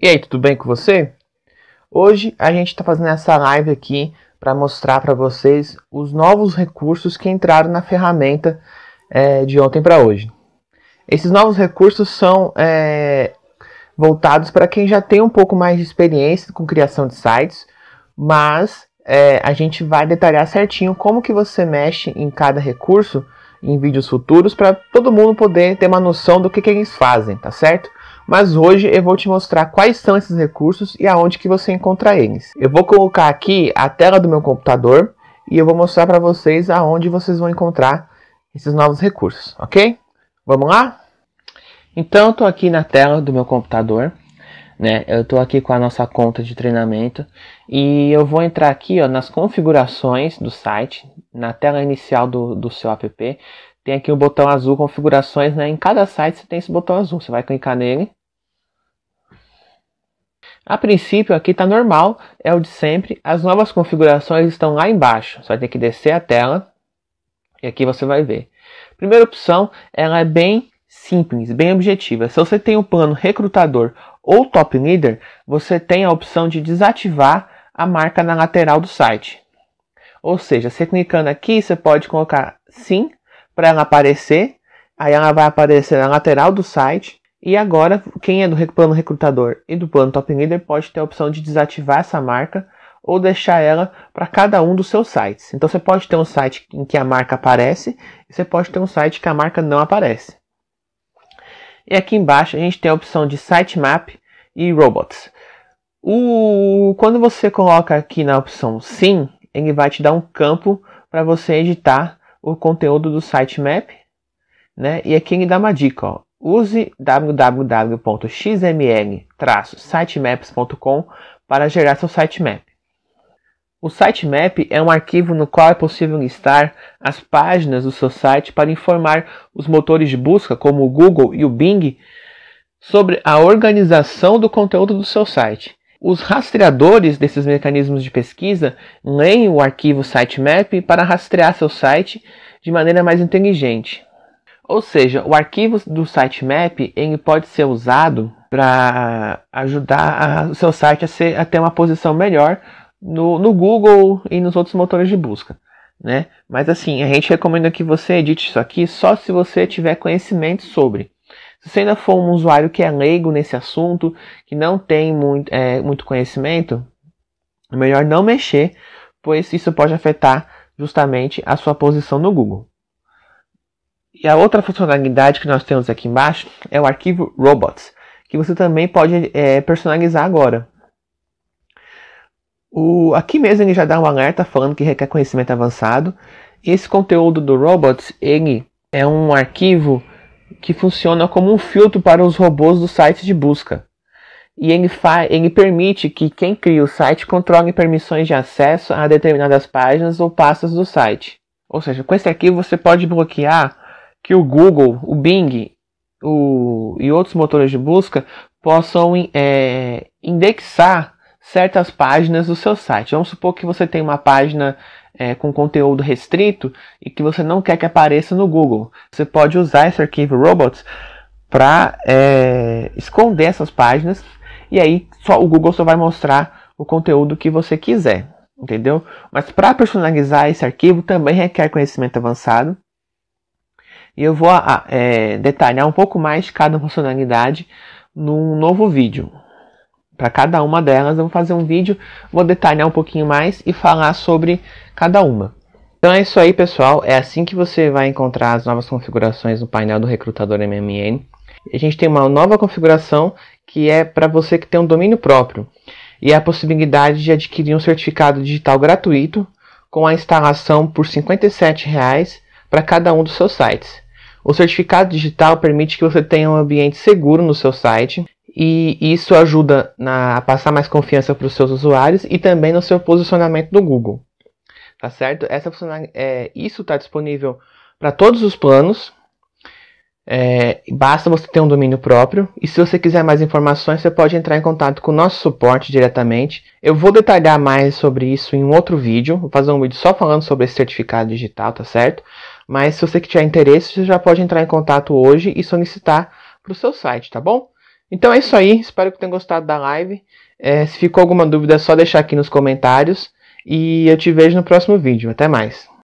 E aí, tudo bem com você? Hoje a gente está fazendo essa live aqui para mostrar para vocês os novos recursos que entraram na ferramenta é, de ontem para hoje. Esses novos recursos são é, voltados para quem já tem um pouco mais de experiência com criação de sites, mas é, a gente vai detalhar certinho como que você mexe em cada recurso em vídeos futuros para todo mundo poder ter uma noção do que, que eles fazem, tá certo? mas hoje eu vou te mostrar quais são esses recursos e aonde que você encontra eles. Eu vou colocar aqui a tela do meu computador e eu vou mostrar para vocês aonde vocês vão encontrar esses novos recursos, ok? Vamos lá? Então eu estou aqui na tela do meu computador, né? Eu estou aqui com a nossa conta de treinamento e eu vou entrar aqui ó, nas configurações do site, na tela inicial do, do seu app, tem aqui o botão azul configurações, né? Em cada site você tem esse botão azul. Você vai clicar nele. A princípio aqui está normal, é o de sempre. As novas configurações estão lá embaixo. Só tem que descer a tela e aqui você vai ver. Primeira opção, ela é bem simples, bem objetiva. Se você tem o um plano recrutador ou top leader, você tem a opção de desativar a marca na lateral do site. Ou seja, você clicando aqui, você pode colocar sim para ela aparecer. Aí ela vai aparecer na lateral do site. E agora, quem é do plano recrutador e do plano top leader pode ter a opção de desativar essa marca ou deixar ela para cada um dos seus sites. Então você pode ter um site em que a marca aparece e você pode ter um site que a marca não aparece. E aqui embaixo a gente tem a opção de sitemap e robots. O, quando você coloca aqui na opção sim, ele vai te dar um campo para você editar o conteúdo do sitemap, né? E aqui ele dá uma dica, ó. Use www.xml-sitemaps.com para gerar seu sitemap. O sitemap é um arquivo no qual é possível listar as páginas do seu site para informar os motores de busca, como o Google e o Bing, sobre a organização do conteúdo do seu site. Os rastreadores desses mecanismos de pesquisa leem o arquivo sitemap para rastrear seu site de maneira mais inteligente. Ou seja, o arquivo do sitemap ele pode ser usado para ajudar o seu site a, ser, a, ter uma posição melhor no, no, Google e nos outros motores de busca. Né? Mas assim, a gente recomenda que você edite isso aqui só se você tiver conhecimento sobre. Se você ainda for um usuário que é leigo nesse assunto, que não tem muito, é, muito conhecimento, é melhor não mexer, pois isso pode afetar justamente a sua posição no Google. E a outra funcionalidade que nós temos aqui embaixo é o arquivo robots, que você também pode é, personalizar agora. O, aqui mesmo ele já dá um alerta falando que requer conhecimento avançado. Esse conteúdo do robots ele é um arquivo que funciona como um filtro para os robôs do site de busca. E ele, ele permite que quem cria o site controle permissões de acesso a determinadas páginas ou pastas do site. Ou seja, com esse arquivo você pode bloquear que o Google, o Bing o, e outros motores de busca possam é, indexar certas páginas do seu site. Vamos supor que você tem uma página é, com conteúdo restrito e que você não quer que apareça no Google. Você pode usar esse arquivo robots para é, esconder essas páginas e aí só, o Google só vai mostrar o conteúdo que você quiser, entendeu? Mas para personalizar esse arquivo também requer conhecimento avançado. E eu vou ah, é, detalhar um pouco mais de cada funcionalidade num novo vídeo para cada uma delas. Eu vou fazer um vídeo, vou detalhar um pouquinho mais e falar sobre cada uma. Então é isso aí, pessoal. É assim que você vai encontrar as novas configurações no painel do recrutador MMN. A gente tem uma nova configuração que é para você que tem um domínio próprio e a possibilidade de adquirir um certificado digital gratuito com a instalação por R$ 57,00 para cada um dos seus sites. O certificado digital permite que você tenha um ambiente seguro no seu site e isso ajuda na, a passar mais confiança para os seus usuários e também no seu posicionamento no Google. Tá certo? Essa é, isso está disponível para todos os planos. É, basta você ter um domínio próprio. E se você quiser mais informações, você pode entrar em contato com o nosso suporte diretamente. Eu vou detalhar mais sobre isso em um outro vídeo. Vou fazer um vídeo só falando sobre esse certificado digital, tá certo? Mas se você que tiver interesse, você já pode entrar em contato hoje e solicitar para o seu site, tá bom? Então é isso aí, espero que tenham gostado da live. É, se ficou alguma dúvida, é só deixar aqui nos comentários. E eu te vejo no próximo vídeo. Até mais!